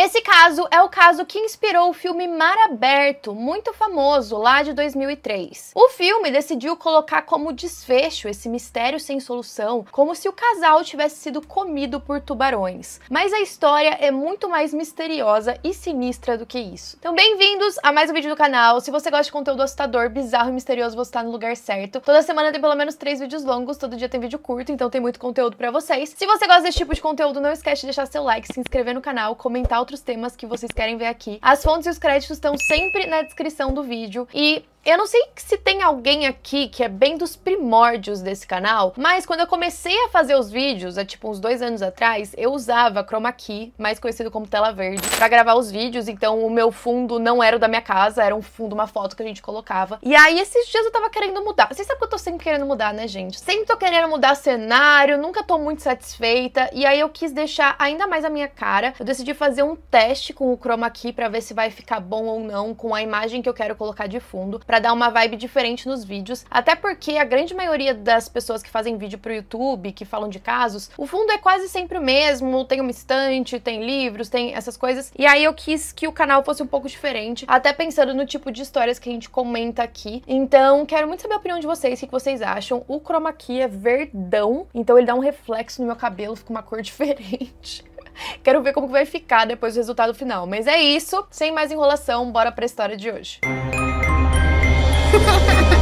Esse caso é o caso que inspirou o filme Mar Aberto, muito famoso, lá de 2003. O filme decidiu colocar como desfecho esse mistério sem solução, como se o casal tivesse sido comido por tubarões. Mas a história é muito mais misteriosa e sinistra do que isso. Então, bem-vindos a mais um vídeo do canal. Se você gosta de conteúdo assustador, bizarro e misterioso, você está no lugar certo. Toda semana tem pelo menos três vídeos longos, todo dia tem vídeo curto, então tem muito conteúdo para vocês. Se você gosta desse tipo de conteúdo, não esquece de deixar seu like, se inscrever no canal, comentar o outros temas que vocês querem ver aqui. As fontes e os créditos estão sempre na descrição do vídeo e eu não sei se tem alguém aqui que é bem dos primórdios desse canal, mas quando eu comecei a fazer os vídeos, há tipo uns dois anos atrás, eu usava chroma key, mais conhecido como tela verde, para gravar os vídeos, então o meu fundo não era o da minha casa, era um fundo, uma foto que a gente colocava. E aí esses dias eu tava querendo mudar. Vocês sabem que eu tô sempre querendo mudar, né, gente? Sempre tô querendo mudar cenário, nunca tô muito satisfeita, e aí eu quis deixar ainda mais a minha cara. Eu decidi fazer um teste com o chroma key para ver se vai ficar bom ou não com a imagem que eu quero colocar de fundo para dar uma vibe diferente nos vídeos, até porque a grande maioria das pessoas que fazem vídeo pro YouTube, que falam de casos, o fundo é quase sempre o mesmo, tem uma estante, tem livros, tem essas coisas. E aí eu quis que o canal fosse um pouco diferente, até pensando no tipo de histórias que a gente comenta aqui. Então, quero muito saber a opinião de vocês, o que vocês acham. O chroma key é verdão, então ele dá um reflexo no meu cabelo, fica uma cor diferente. Quero ver como vai ficar depois do resultado final. Mas é isso, sem mais enrolação, bora pra história de hoje. Música Ha ha ha!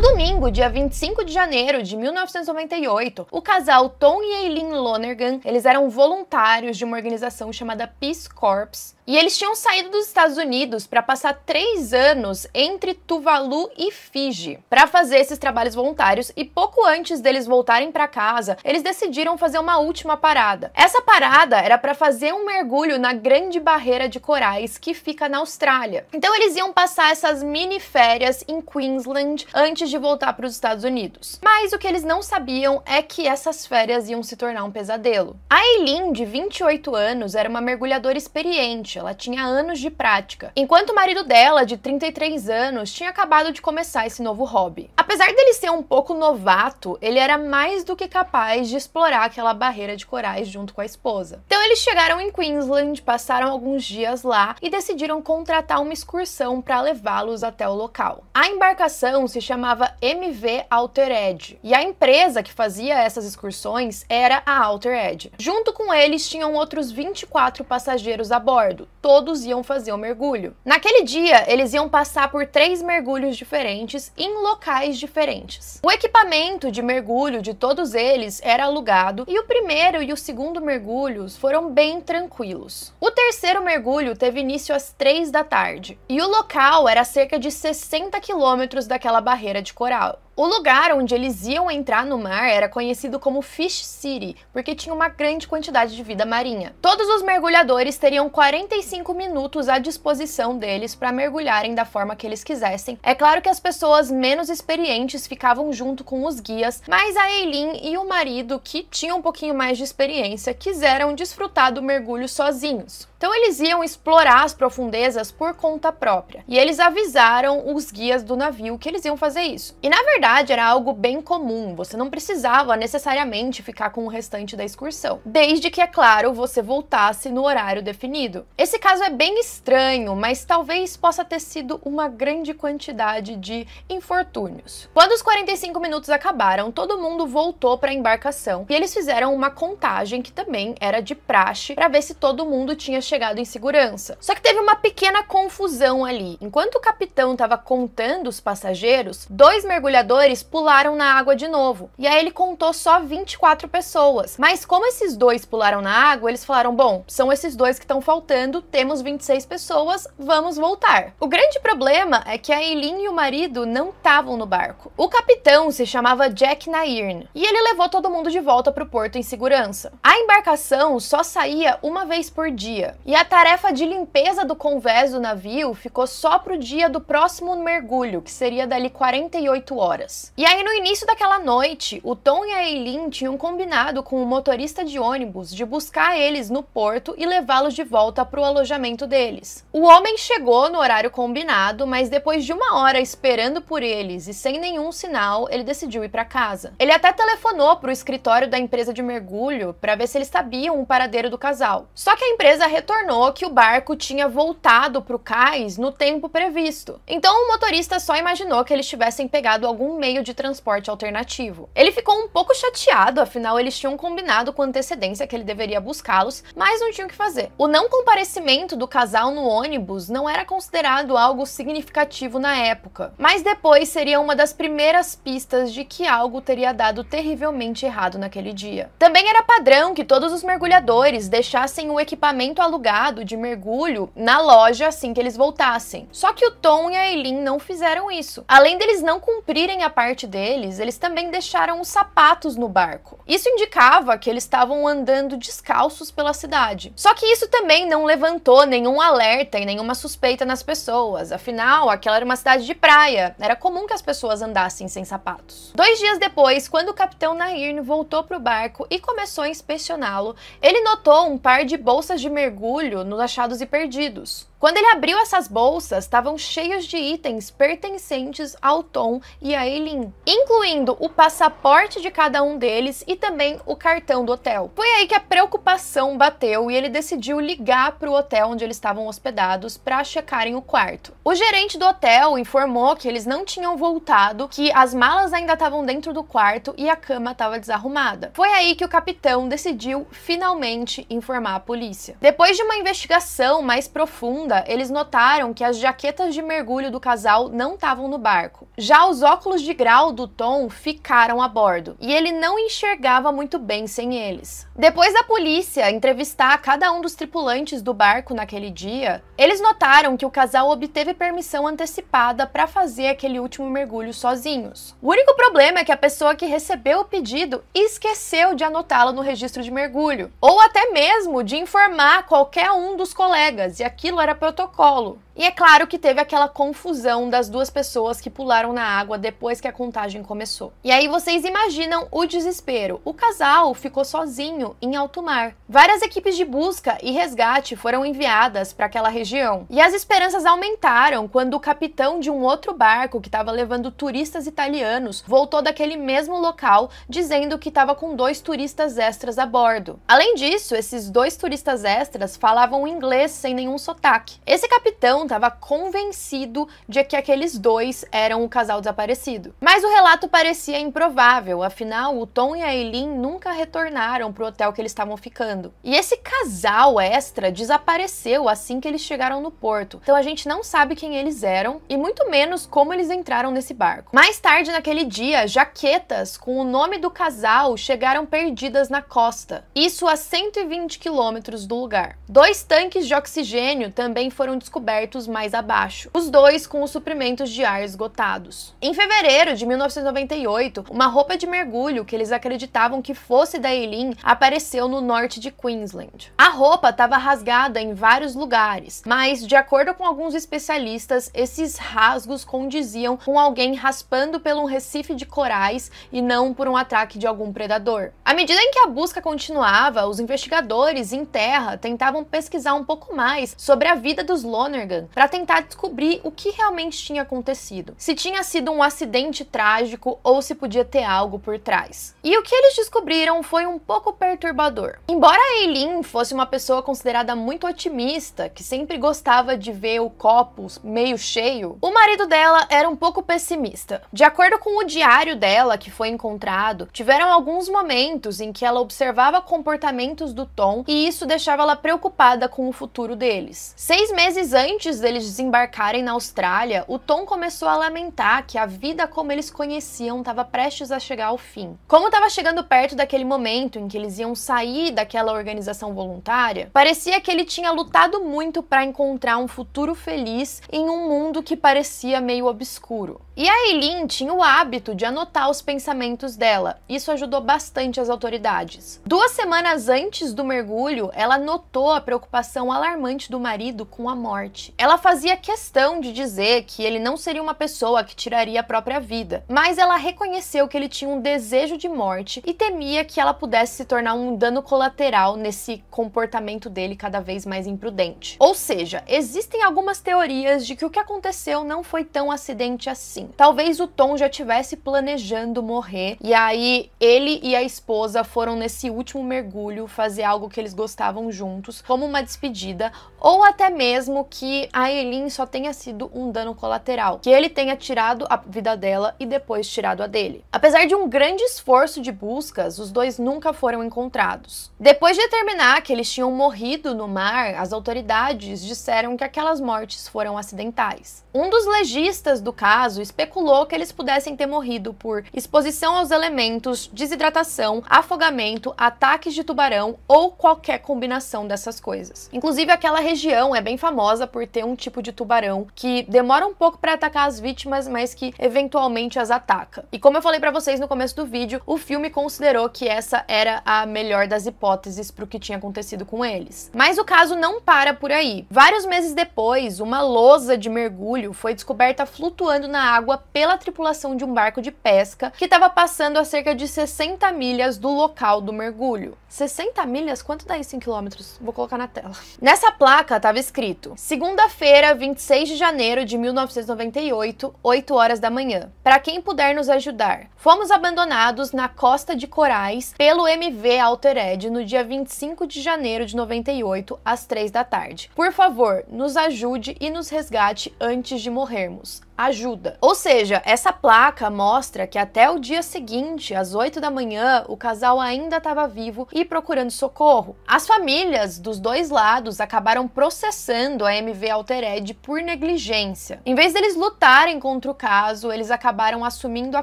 No domingo, dia 25 de janeiro de 1998, o casal Tom e Eileen Lonergan, eles eram voluntários de uma organização chamada Peace Corps, e eles tinham saído dos Estados Unidos para passar três anos entre Tuvalu e Fiji para fazer esses trabalhos voluntários. E pouco antes deles voltarem para casa, eles decidiram fazer uma última parada. Essa parada era para fazer um mergulho na Grande Barreira de Corais que fica na Austrália. Então eles iam passar essas mini férias em Queensland antes antes de voltar para os Estados Unidos. Mas o que eles não sabiam é que essas férias iam se tornar um pesadelo. A Eileen, de 28 anos, era uma mergulhadora experiente, ela tinha anos de prática, enquanto o marido dela, de 33 anos, tinha acabado de começar esse novo hobby. Apesar dele ser um pouco novato, ele era mais do que capaz de explorar aquela barreira de corais junto com a esposa. Então eles chegaram em Queensland, passaram alguns dias lá e decidiram contratar uma excursão para levá-los até o local. A embarcação se chamava chamava MV Alter Edge. E a empresa que fazia essas excursões era a Alter Edge. Junto com eles tinham outros 24 passageiros a bordo. Todos iam fazer o um mergulho. Naquele dia, eles iam passar por três mergulhos diferentes em locais diferentes. O equipamento de mergulho de todos eles era alugado e o primeiro e o segundo mergulhos foram bem tranquilos. O terceiro mergulho teve início às três da tarde e o local era cerca de 60 quilômetros daquela barreira de coral. O lugar onde eles iam entrar no mar era conhecido como Fish City, porque tinha uma grande quantidade de vida marinha. Todos os mergulhadores teriam 45 minutos à disposição deles para mergulharem da forma que eles quisessem. É claro que as pessoas menos experientes ficavam junto com os guias, mas a Eileen e o marido, que tinham um pouquinho mais de experiência, quiseram desfrutar do mergulho sozinhos. Então eles iam explorar as profundezas por conta própria. E eles avisaram os guias do navio que eles iam fazer isso. E na verdade, verdade, era algo bem comum, você não precisava necessariamente ficar com o restante da excursão, desde que, é claro, você voltasse no horário definido. Esse caso é bem estranho, mas talvez possa ter sido uma grande quantidade de infortúnios. Quando os 45 minutos acabaram, todo mundo voltou para a embarcação e eles fizeram uma contagem que também era de praxe para ver se todo mundo tinha chegado em segurança. Só que teve uma pequena confusão ali. Enquanto o capitão estava contando os passageiros, dois mergulhadores pularam na água de novo. E aí ele contou só 24 pessoas. Mas como esses dois pularam na água, eles falaram: bom, são esses dois que estão faltando, temos 26 pessoas, vamos voltar. O grande problema é que a Eileen e o marido não estavam no barco. O capitão se chamava Jack Nairn e ele levou todo mundo de volta para o porto em segurança. A embarcação só saía uma vez por dia e a tarefa de limpeza do convés do navio ficou só pro dia do próximo mergulho, que seria dali 48 horas horas. E aí, no início daquela noite, o Tom e a Eileen tinham combinado com o motorista de ônibus de buscar eles no porto e levá-los de volta para o alojamento deles. O homem chegou no horário combinado, mas depois de uma hora esperando por eles e sem nenhum sinal, ele decidiu ir para casa. Ele até telefonou para o escritório da empresa de mergulho para ver se eles sabiam o paradeiro do casal. Só que a empresa retornou que o barco tinha voltado para o cais no tempo previsto. Então o motorista só imaginou que eles tivessem pegado algum meio de transporte alternativo. Ele ficou um pouco chateado, afinal eles tinham combinado com antecedência que ele deveria buscá-los, mas não tinha o que fazer. O não comparecimento do casal no ônibus não era considerado algo significativo na época, mas depois seria uma das primeiras pistas de que algo teria dado terrivelmente errado naquele dia. Também era padrão que todos os mergulhadores deixassem o equipamento alugado de mergulho na loja assim que eles voltassem. Só que o Tom e a Eileen não fizeram isso. Além deles não cumprirem fazerem a parte deles, eles também deixaram os sapatos no barco. Isso indicava que eles estavam andando descalços pela cidade. Só que isso também não levantou nenhum alerta e nenhuma suspeita nas pessoas, afinal, aquela era uma cidade de praia, era comum que as pessoas andassem sem sapatos. Dois dias depois, quando o capitão Nairn voltou para o barco e começou a inspecioná-lo, ele notou um par de bolsas de mergulho nos achados e perdidos. Quando ele abriu essas bolsas, estavam cheios de itens pertencentes ao Tom e a Eileen, incluindo o passaporte de cada um deles e também o cartão do hotel. Foi aí que a preocupação bateu e ele decidiu ligar para o hotel onde eles estavam hospedados para checarem o quarto. O gerente do hotel informou que eles não tinham voltado, que as malas ainda estavam dentro do quarto e a cama estava desarrumada. Foi aí que o capitão decidiu finalmente informar a polícia. Depois de uma investigação mais profunda, segunda, eles notaram que as jaquetas de mergulho do casal não estavam no barco. Já os óculos de grau do Tom ficaram a bordo e ele não enxergava muito bem sem eles. Depois da polícia entrevistar cada um dos tripulantes do barco naquele dia, eles notaram que o casal obteve permissão antecipada para fazer aquele último mergulho sozinhos. O único problema é que a pessoa que recebeu o pedido esqueceu de anotá-lo no registro de mergulho, ou até mesmo de informar qualquer um dos colegas, e aquilo era protocolo. E é claro que teve aquela confusão das duas pessoas que pularam na água depois que a contagem começou. E aí vocês imaginam o desespero. O casal ficou sozinho em alto mar. Várias equipes de busca e resgate foram enviadas para aquela região. E as esperanças aumentaram quando o capitão de um outro barco que estava levando turistas italianos voltou daquele mesmo local dizendo que estava com dois turistas extras a bordo. Além disso, esses dois turistas extras falavam inglês sem nenhum sotaque. Esse capitão estava convencido de que aqueles dois eram o casal desaparecido. Mas o relato parecia improvável, afinal, o Tom e a Eileen nunca retornaram para o hotel que eles estavam ficando. E esse casal extra desapareceu assim que eles chegaram no porto, então a gente não sabe quem eles eram e muito menos como eles entraram nesse barco. Mais tarde naquele dia, jaquetas com o nome do casal chegaram perdidas na costa, isso a 120 quilômetros do lugar. Dois tanques de oxigênio também foram descobertos pontos mais abaixo, os dois com os suprimentos de ar esgotados. Em fevereiro de 1998, uma roupa de mergulho que eles acreditavam que fosse da Eileen apareceu no norte de Queensland. A roupa estava rasgada em vários lugares, mas de acordo com alguns especialistas, esses rasgos condiziam com alguém raspando pelo um recife de corais e não por um ataque de algum predador. À medida em que a busca continuava, os investigadores em terra tentavam pesquisar um pouco mais sobre a vida dos Lonergan Instagram para tentar descobrir o que realmente tinha acontecido, se tinha sido um acidente trágico ou se podia ter algo por trás. E o que eles descobriram foi um pouco perturbador. Embora a Eileen fosse uma pessoa considerada muito otimista, que sempre gostava de ver o copo meio cheio, o marido dela era um pouco pessimista. De acordo com o diário dela que foi encontrado, tiveram alguns momentos em que ela observava comportamentos do Tom e isso deixava ela preocupada com o futuro deles. Seis meses antes antes deles desembarcarem na Austrália, o Tom começou a lamentar que a vida como eles conheciam estava prestes a chegar ao fim. Como estava chegando perto daquele momento em que eles iam sair daquela organização voluntária, parecia que ele tinha lutado muito para encontrar um futuro feliz em um mundo que parecia meio obscuro. E a Eileen tinha o hábito de anotar os pensamentos dela. Isso ajudou bastante as autoridades. Duas semanas antes do mergulho, ela notou a preocupação alarmante do marido com a morte. Ela fazia questão de dizer que ele não seria uma pessoa que tiraria a própria vida, mas ela reconheceu que ele tinha um desejo de morte e temia que ela pudesse se tornar um dano colateral nesse comportamento dele cada vez mais imprudente. Ou seja, existem algumas teorias de que o que aconteceu não foi tão acidente assim assim: talvez o Tom já tivesse planejando morrer, e aí ele e a esposa foram nesse último mergulho fazer algo que eles gostavam juntos, como uma despedida, ou até mesmo que a Eileen só tenha sido um dano colateral, que ele tenha tirado a vida dela e depois tirado a dele. Apesar de um grande esforço de buscas, os dois nunca foram encontrados. Depois de determinar que eles tinham morrido no mar, as autoridades disseram que aquelas mortes foram acidentais. Um dos legistas do caso especulou que eles pudessem ter morrido por exposição aos elementos, desidratação, afogamento, ataques de tubarão ou qualquer combinação dessas coisas. Inclusive, aquela região é bem famosa por ter um tipo de tubarão que demora um pouco para atacar as vítimas, mas que eventualmente as ataca. E como eu falei para vocês no começo do vídeo, o filme considerou que essa era a melhor das hipóteses para o que tinha acontecido com eles. Mas o caso não para por aí. Vários meses depois, uma lousa de mergulho foi descoberta flutuando na água água pela tripulação de um barco de pesca que estava passando a cerca de 60 milhas do local do mergulho. 60 milhas? Quanto dá isso em quilômetros? Vou colocar na tela. Nessa placa estava escrito: segunda-feira, 26 de janeiro de 1998, 8 horas da manhã. Para quem puder nos ajudar, fomos abandonados na costa de Corais pelo MV Altered no dia 25 de janeiro de 98, às 3 da tarde. Por favor, nos ajude e nos resgate antes de morrermos ajuda. Ou seja, essa placa mostra que até o dia seguinte, às 8 da manhã, o casal ainda estava vivo e procurando socorro. As famílias dos dois lados acabaram processando a MV Altered por negligência. Em vez deles lutarem contra o caso, eles acabaram assumindo a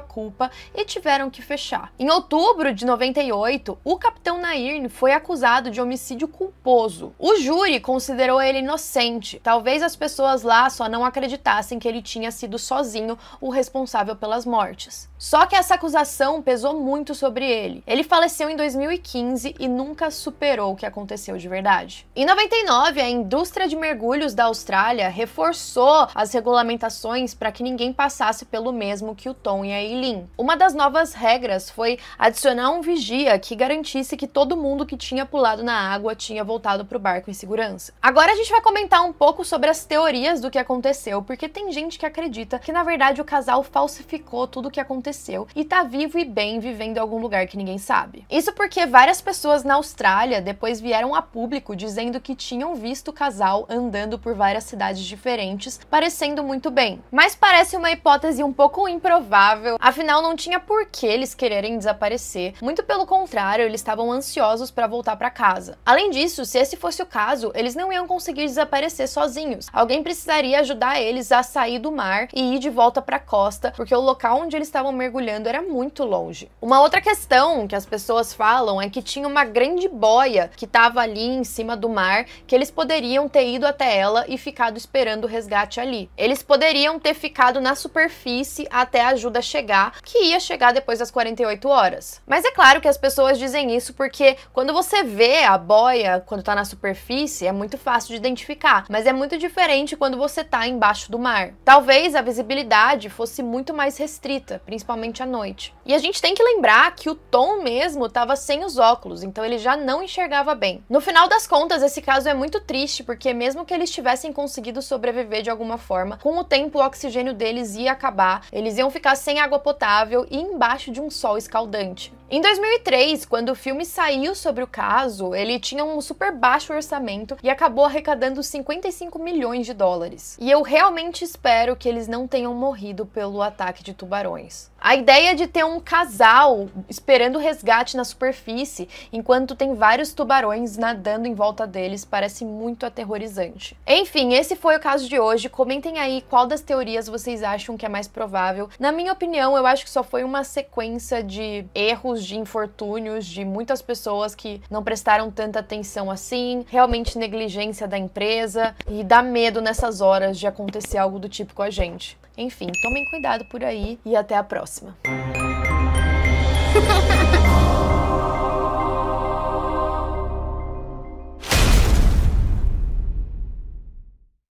culpa e tiveram que fechar. Em outubro de 98, o capitão Nairn foi acusado de homicídio culposo. O júri considerou ele inocente. Talvez as pessoas lá só não acreditassem que ele tinha sido sido sozinho o responsável pelas mortes. Só que essa acusação pesou muito sobre ele. Ele faleceu em 2015 e nunca superou o que aconteceu de verdade. Em 99, a indústria de mergulhos da Austrália reforçou as regulamentações para que ninguém passasse pelo mesmo que o Tom e a Eileen. Uma das novas regras foi adicionar um vigia que garantisse que todo mundo que tinha pulado na água tinha voltado para o barco em segurança. Agora a gente vai comentar um pouco sobre as teorias do que aconteceu, porque tem gente que acredita acredita que na verdade o casal falsificou tudo o que aconteceu e tá vivo e bem vivendo em algum lugar que ninguém sabe. Isso porque várias pessoas na Austrália depois vieram a público dizendo que tinham visto o casal andando por várias cidades diferentes, parecendo muito bem. Mas parece uma hipótese um pouco improvável, afinal não tinha por que eles quererem desaparecer, muito pelo contrário, eles estavam ansiosos para voltar para casa. Além disso, se esse fosse o caso, eles não iam conseguir desaparecer sozinhos. Alguém precisaria ajudar eles a sair do mar e ir de volta para a costa, porque o local onde eles estavam mergulhando era muito longe. Uma outra questão que as pessoas falam é que tinha uma grande boia que estava ali em cima do mar, que eles poderiam ter ido até ela e ficado esperando o resgate ali. Eles poderiam ter ficado na superfície até a ajuda chegar, que ia chegar depois das 48 horas. Mas é claro que as pessoas dizem isso porque quando você vê a boia quando tá na superfície, é muito fácil de identificar, mas é muito diferente quando você tá embaixo do mar. Talvez a visibilidade fosse muito mais restrita, principalmente à noite. E a gente tem que lembrar que o Tom mesmo estava sem os óculos, então ele já não enxergava bem. No final das contas, esse caso é muito triste, porque mesmo que eles tivessem conseguido sobreviver de alguma forma, com o tempo o oxigênio deles ia acabar, eles iam ficar sem água potável e embaixo de um sol escaldante. Em 2003, quando o filme saiu sobre o caso, ele tinha um super baixo orçamento e acabou arrecadando 55 milhões de dólares. E eu realmente espero que eles não tenham morrido pelo ataque de tubarões. A ideia de ter um casal esperando resgate na superfície, enquanto tem vários tubarões nadando em volta deles, parece muito aterrorizante. Enfim, esse foi o caso de hoje. Comentem aí qual das teorias vocês acham que é mais provável. Na minha opinião, eu acho que só foi uma sequência de erros, de infortúnios, de muitas pessoas que não prestaram tanta atenção assim, realmente negligência da empresa e dá medo nessas horas de acontecer algo do tipo com a gente. Enfim, tomem cuidado por aí e até a próxima.